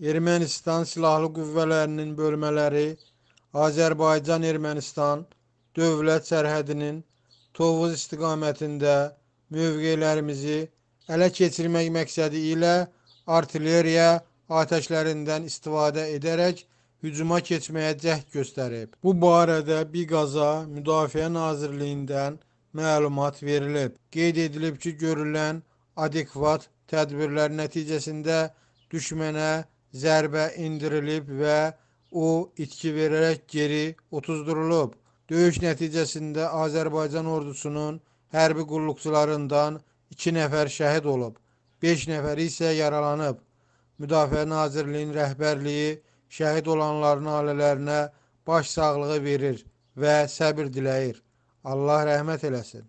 Ermənistan Silahlı Qüvvələrinin bölmələri Azərbaycan-Ermənistan dövlət sərhədinin Tovuz istiqamətində mövqelərimizi ələ keçirmək məqsədi ilə artilleriya atəşlərindən istifadə edərək hücuma keçməyə cəhd göstərib. Bu barədə Biqaza Müdafiə Nazirliyindən məlumat verilib. Qeyd edilib ki, görülən adekvat tədbirlər nəticəsində düşmənə zərbə indirilib və o itki verərək geri otuzdurulub. Döyüş nəticəsində Azərbaycan ordusunun hərbi qulluqçularından 2 nəfər şəhid olub, 5 nəfəri isə yaralanıb. Müdafiə Nazirliyinin rəhbərliyi şəhid olanların ailələrinə başsağlığı verir və səbir diləyir. Allah rəhmət eləsin.